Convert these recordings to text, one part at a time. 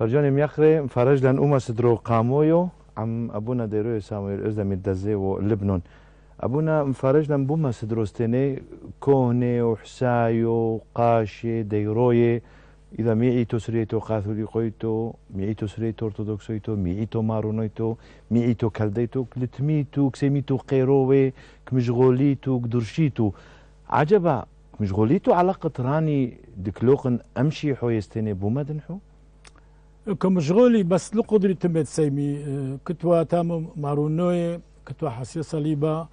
فرجاني ميخري فرج لان أما سدرو قامويو عم أبونا ديرو سامويل أزدم الدزي لبنان أبونا فرج لان بوما ستيني كوني وحسايو قاشي ديروي إذا ميعيتو سريتو قاثوليقويتو ميعيتو سريتو أرثوذكسويتو ميعيتو مارونويتو ميعيتو كالديتو كلتميتو كسيميتو قيروي كمشغوليتو كدرشيتو عجبا مشغوليتو علاقة راني دكلوقن أمشي حويستيني بوما دنحو كمشغولي بس لو قدري تمت سيمي كتوا تام مارونوي كتوا حسي صليبه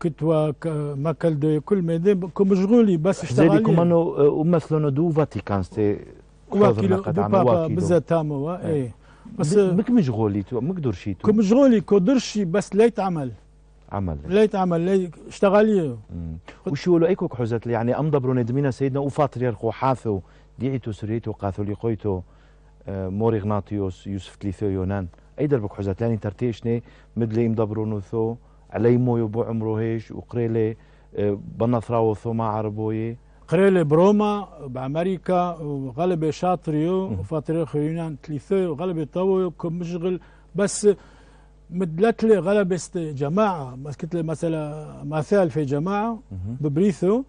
كتوا ماكلدو كل ميدان كمشغولي بس اشتغلي كمان ومثلنا دو فاتيكان ستي واكيلو بابا بزاف تامو اي إيه. بس مك مشغولي تو مك درشي تو كمشغولي كدرشي بس ليت عمل عمل ليت عمل ليت اشتغلي وشو يقولوا ايكو حزت يعني امضى دبرون ندمينا سيدنا وفاطر يرخو ديعتو سريتو قاثو لقيتو آه، موري غناطيوس يوسف تليثو يونان اي دربك لاني ترتيشني مدلي مدبرو نوثو عليمو يبو عمرو هيش وقريلي آه، بنثراو ما عربوي قريلي بروما بامريكا وغلبة شاطريو فاتريخ يونان تليثو غلبة طويو كم مشغل بس مدلت لي غلبة جماعة مسكت لي مثلا مثال في جماعة ببريثو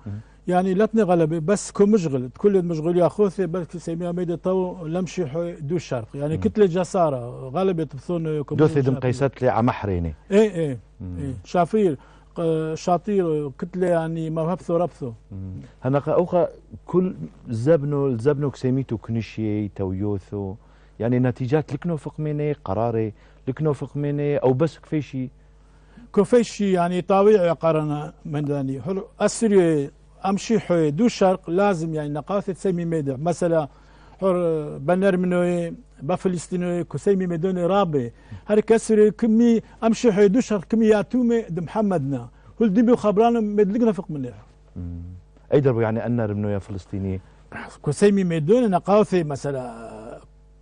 يعني لا تنغلب بس كون مشغل كل مشغول يا خوثي بس سيميا ميد تو لمشي دو الشرق يعني كتلة جسارة غلبت تبثون دوثي دم قيسات لي عمحريني اي اي, اي شافير شاطير كتلة يعني هبثو ربثو هنا اوخا كل زبنو زبنو كسيميتو كنشي تو يوثو يعني نتيجات لكنو فقميني قراري لكنو فقميني او بس كفيشي كفيشي يعني طاوعي قرنا منداني حلو اسري امشي حوي دو شرق لازم يعني نقاثة سيمي ميدا مثلا حر بنر منوي بفلسطيني كسيمي ميدوني رابي هر كسري كمي امشي حوي دو شرق كمي ياتومي دو محمدنا هل بيو خبران مدلقنا فق مليح اي درب يعني انا رمنويا فلسطيني كسيمي ميدوني نقاثي مثلا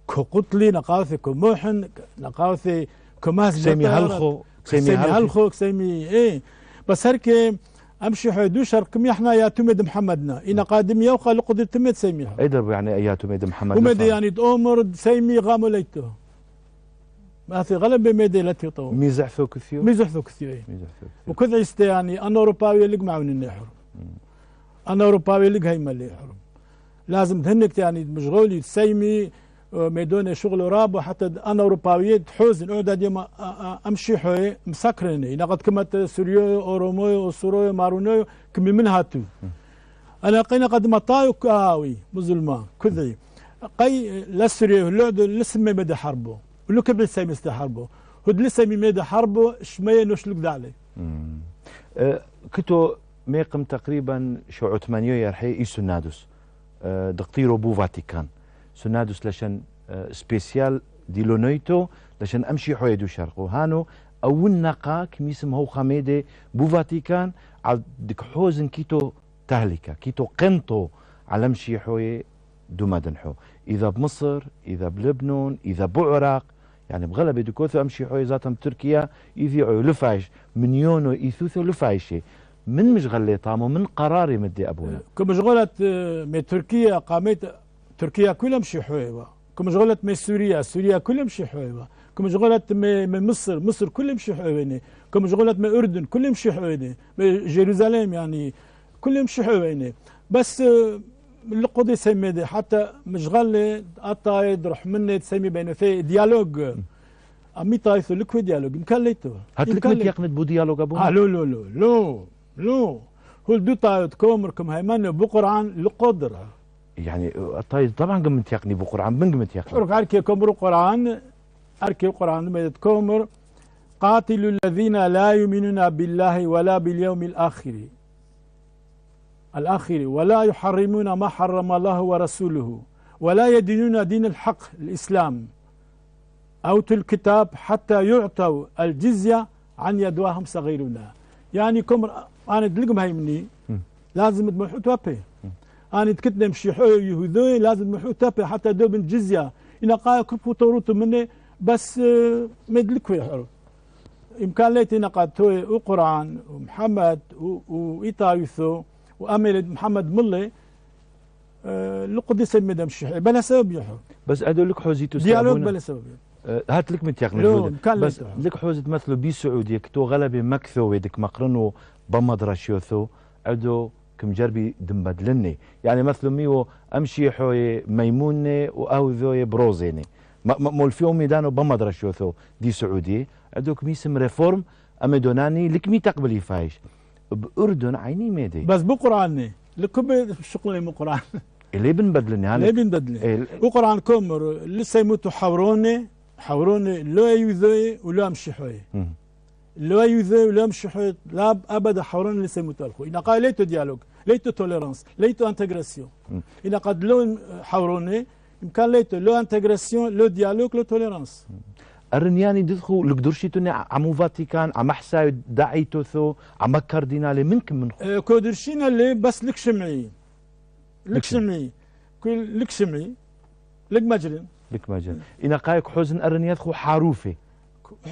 كقطلي نقاثي كموحن نقاثي كماس سيمي هلخو سيمي هلخو سيمي ايه بس هركي امشي حدو شرق يحنا يا تمد محمدنا انا نعم. قادم يا وقال قدر تمد اي ايدر يعني يا تمد محمد ومد يعني تامر سيمي غامو ليتو ما في غلب بمدي لا تيطو ميزح ثو كثيو ميزح ثو كثيو وكذا يست يعني انا اوروباوي لك معون النحر انا اوروباوي لك هاي مالي حرم لازم تهنك يعني مشغول سيمي ميدون شغل راب وحتى انا اوروباوي تحوزن انا ديما امشي حوي مسكرني نقد كما سوريو اوروموي وسورو مارونوي كم من هاتو انا قينا قد مطاي كاوي مظلمة كذي قي لا سوريو لود لسمي مدى حربو ولو كبل سامي حربو هد لسمي مدى حربو شمي نوش لك دالي أه، كتو ميقم تقريبا شو عثمانيو يرحي ايسو نادوس أه، دقتيرو بو فاتيكان سنادوس لشان آه، سبيسيال ديلونيتو لشان امشي حويدو شرق وهانو او النقا اسم هو خميدي بو فاتيكان على دك حوزن كيتو تهلكة كيتو قنطو على امشي حوي دو مدنحو اذا بمصر اذا بلبنان اذا بعراق يعني بغلب دكوثو امشي حوي ذاتهم تركيا يذيعوا لفايش من يونو ايثوثو لفايشي من مشغل طامو من قراري مدي ابونا كمشغلة آه، من تركيا قامت تركيا كلها مشي حويبة كم شغلت من سوريا سوريا كلها مشي حويبة كم شغلت من مصر مصر كلها مشي حويبة كم شغلت من أردن كلها مشي حويبة جيروزاليم يعني كلها مشي حويبة بس القضية آه، دي حتى مشغلة أطايد رح مني تسمي بين في ديالوج أمي طايث لكو ديالوج مكليتو هات لك يقمد بو ديالوج أبو آه لو لو لو لو لو هول دو طايد كومركم هيمان بقران لقدرة يعني طيب طبعا قمت يقني بقران من قمت يقني شرك أركي كمر قرآن أركي قرآن ما كمر قاتل الذين لا يؤمنون بالله ولا باليوم الآخر الآخر ولا يحرمون ما حرم الله ورسوله ولا يدينون دين الحق الإسلام أوتوا الكتاب حتى يعطوا الجزية عن يدواهم صغيرنا يعني كمر أنا دلقم هاي مني لازم تمحوا توابي أنا تكتنا حو يهودين لازم محو تابع حتى دوب الجزية إلى قاية كربو توروت مني بس مدلكو يحرو إمكان ليتي نقاد توي وقرآن ومحمد وإيتايثو وأمل محمد ملي لقدس لقدس مدام الشيحي بلا سبب يحو بس أدو لك حوزيتو ديالوج بلا سبب هات لك من تيغني بس لك حوزة تمثلوا بي سعودية كتو غلبي مكثو ويدك مقرنو بمدرشيوثو شيوثو عدو كم جربي دمبدلني يعني مثل ميو امشي حوي ميموني ذوي بروزيني مول فيو ميدانو بمدرة شوثو دي سعودي عندك ميسم ريفورم امي دوناني لك مي تقبلي فايش باردن عيني ميدي بس بقراني لكم شغلي مو قران اللي بنبدلني يعني اللي بنبدلني وقران كومر لسه يموتوا حوروني حوروني لو يذوي ولا امشي حوي لو يذوي ولا امشي حوي لا ابدا حوروني لسه يموتوا الخوي نقاليتو ديالوج ليتو توليرانس ليتو انتغراسيون الى قد لو حوروني كان ليتو لو انتغراسيون لو ديالوغ لو توليرانس الرنياني دخو لقدرشيتوني عمو فاتيكان عم حساي ثو عم كاردينالي منكم من اه كودرشينا اللي بس لك شمعي لك شمعي كل لك شمعي لك مجرن لك مجرن إنا قايك حزن الرنيا دخو حاروفي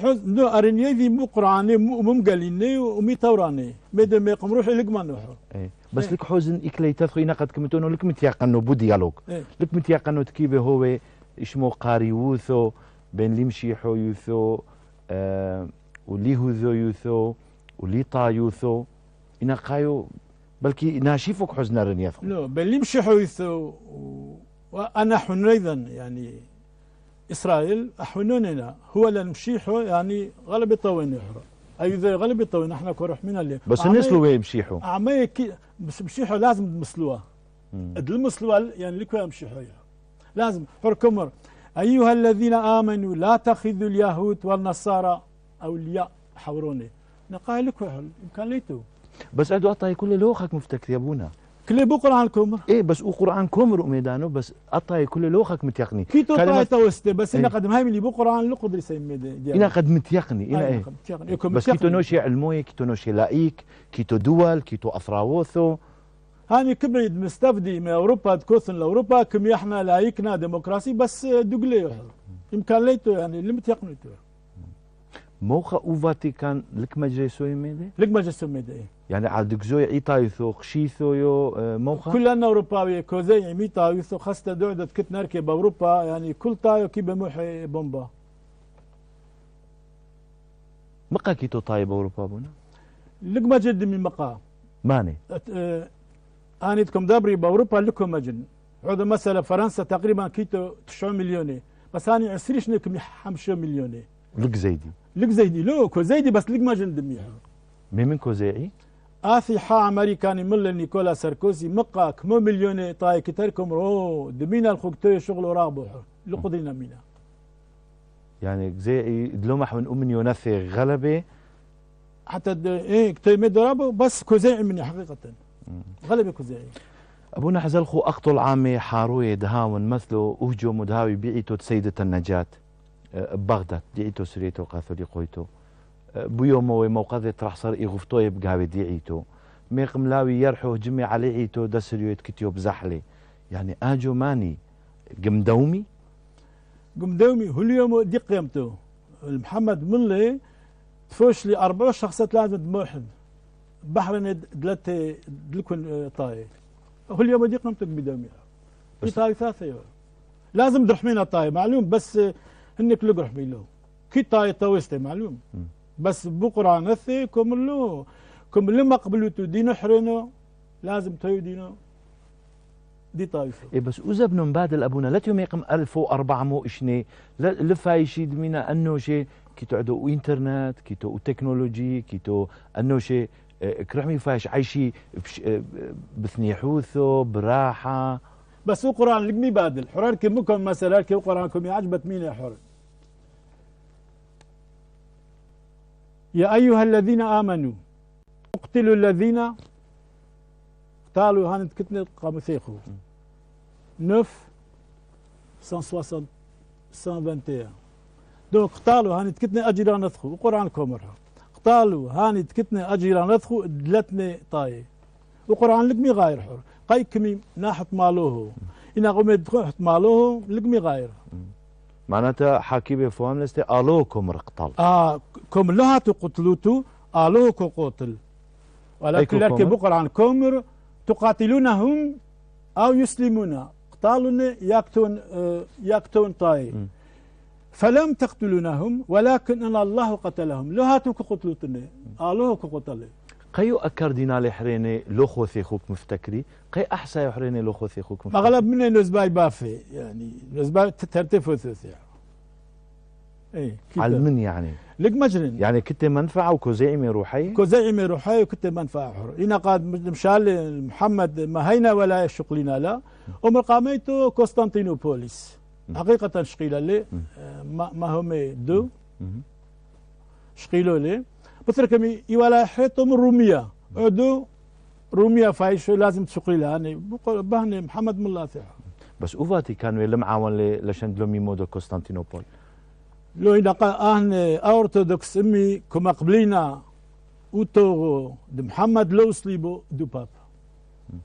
حزن نو أرنيا ذي مو قراني مو مقاليني ومي توراني دام ما روحي لك ما نوحو ايه. بس إيه. لك حزن إكليتات خوينا قد كمتونو لك متيقنو بو ديالوج لك متيقنو تكيبي هو اسمه قاريوثو بين لي مشيحو يوثو آه ولي هوذو يوثو ولي طايوثو إنا قايو بلكي ناشيفك حزن رنيثو لا بين لي مشيحو يوثو وأنا حن أيضا يعني إسرائيل أحنوننا هو للمشيحو يعني غلبي طوينيهرو اي أيوة، اذا غلبي طوي نحن كروح من اللي بس نسلوا يمشيحوا عماية كي بس مشيحوا لازم تمسلوها المسلوه يعني لكوا مشيحوا لازم حركمر أيها الذين آمنوا لا تخذوا اليهود والنصارى أولياء حوروني نقال وحل يمكن ليتو بس أدو أعطي كل لوخك مفتك يا بونا كله بو قرآن كومر إيه بس او قرآن كومر وميدانو بس أطاي كل لوخك متيقني كي طاي توستي بس إنا إيه. قد مهم اللي بو قرآن لو قدر يسمي إنا قد متيقني إنا إيه بس كي نوشي علموي كي نوشي لائيك كي دول كي أفراوثو هاني كبريد مستفدي من أوروبا تكوثن لأوروبا كم يحنا لايكنا ديمقراسي بس دوغلي يمكن إيه. ليتو يعني اللي تيقنيتو موخا او فاتيكان لك سوي ميدي؟ لك سوي ميدي يعني عندك زوي عيطايثو خشيثو يو موخا كلنا اوروباوي كوزي عيطايثو خاصة دوعدة كت نركب باوروبا يعني كل طايو كي بموحي بومبا مقا كيتو طاي باوروبا بونا لك ما جد من مقا ماني اه تكم دابري باوروبا لكم مجن عود مثلا فرنسا تقريبا كيتو 9 مليوني بس اني عسريش لكم 5 مليوني لك زيدي لك زيدي لو كو زيدي بس لك ما جندمي مي من كو زيعي آثي حا أمريكاني مل نيكولا ساركوزي مقا كمو مليوني طاي كتركم رو دمينا الخوكتوي شغل رابو لقدرنا مينا يعني زي دلومح من أمني ونثي غلبة حتى إيه كتير ما درابو بس كوزيعي مني حقيقة غلبة كوزيعي أبونا حزلخو أقتل عامي حاروي دهاون مثله أهجو مدهاوي بيعيتو تسيدة النجاة بغداد دعيتو سريتو قاثولي قويتو بيوم وموقظة راح صار يغفتو يبقى دعيتو ميق ملاوي يرحو جمي علي عيتو دسريوت يتكتيو بزحلي يعني اجو ماني قم دومي قم دومي هل يوم دي قيمتو محمد ملي تفوش لي اربع شخصيات لازم دموحد بحرين دلت دلكن آه، طاي هل يوم دي قيمتو قم دومي في طاي ثلاثة لازم درحمين الطاي معلوم بس هن كل روح بيلو كي تاي توستي معلوم بس بقرا نثي كملو كملو ما قبلتو دينو حرينو لازم تايو دينو دي طايفه اي بس اذا بدنا نبادل ابونا لا يقم 1400 شني لفاي شي دمينا انه شي كي تعدو انترنت كي تو تكنولوجي كي تو انه شي آه، كرحمي فاش عايشي آه، بثني حوثو براحه بس القران لقمي بادل حرار كمكم مثلا كي القران كم عجبت مين يا حر يا أيها الذين آمنوا اقتلوا الذين قتلوا هانت كتنة قامثيخو 9 160 121 دونك قتلوا هانت كتنة أجيرا نثخو القرآن كومرها قتلوا هانت كتنة أجيرا نثخو دلتني طاي القرآن لقمي غاير حر قاي كمي ناحت مالوه إنا قمت حت مالوه لقمي غاير معناتها حكي بفهم الو الوكم رقتل اه كم لها تقتلوتو الوكو قتل ولكن لك بقر عن كومر تقاتلونهم او يسلمون قتالون يقتون آه يقتون طاي فلم تقتلونهم ولكن ان الله قتلهم لها تقتلوتني الوكو قتل قيو حريني لو لوخو خوك مفتكري قي أحسا يحريني لوخو خوك مفتكري مغلب من نزباي بافي يعني نزباي ترتف وثوث يعني على من يعني لك مجرن يعني كنت منفعة وكوزيعمي روحي كوزيعمي روحي وكنت منفعة حر إنا قاد مشال محمد ما هينا ولا شقلنا لا ومن قاميتو كوستانتينوبوليس حقيقة شقيلة لي ما هم دو شقيلو لي بتركمي يوالا حيطم رومية أدو رومية فايش لازم تسقي لها يعني بهني محمد من لاثع بس أوفاتي كانوا يلم عاون لشان دلومي مودو كونستانتينوبول لو إذا اهن اورثودوكس أمي كما قبلينا أوتو محمد لو سليبو دو بابا باب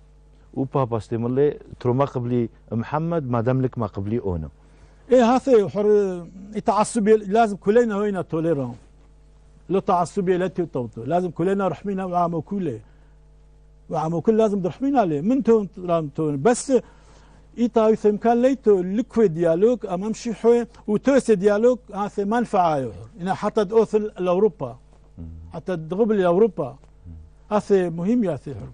وبابا استملي ترو ما قبلي محمد ما دام لك ما قبلي اونو إيه هاثي حر يتعصب لازم كلنا هنا توليرون للتعصبية التي وتوتر لازم كلنا رحمينا وعامو كله وعامو كل لازم رحمينا عليه من تون تون بس إيتا كان ليتو لكوي ديالوج أمام شي حوي وتوس ديالوج هاثي منفعة يهر إنا حتى اوثل لأوروبا حتى دغبل لأوروبا هاثي مهم يا حر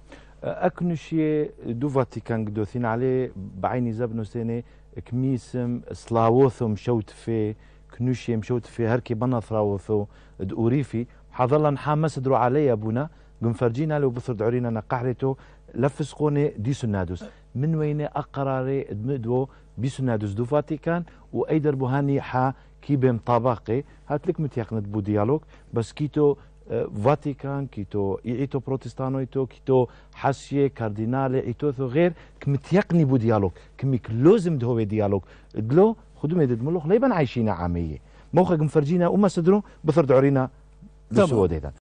أكنشي دو فاتيكان قدوثين عليه بعيني زبنو سيني كميسم سلاوثم شوت في كنوشي مشوت في هركي بنثرة وثو دوريفي حظلا حامس درو عليا بونا قم فرجينا لو بثر دعورينا نقحرتو لفسقوني دي سنادوس من وين أقراري دمدو بي سنادوس دو فاتيكان دربو هاني حا كي بيم طباقي لك متيقنت بو ديالوك بس كيتو آه، فاتيكان كيتو ايتو بروتستانو ايتو كيتو حاسيه كاردينالي ايتو غير كمتيقني بو ديالوك كميك لازم دهو ديالوك دلو خدمة ملوخ ليبن عايشين عامية موخك مفرجينا وما صدروا بثرد عرينا بالسعودية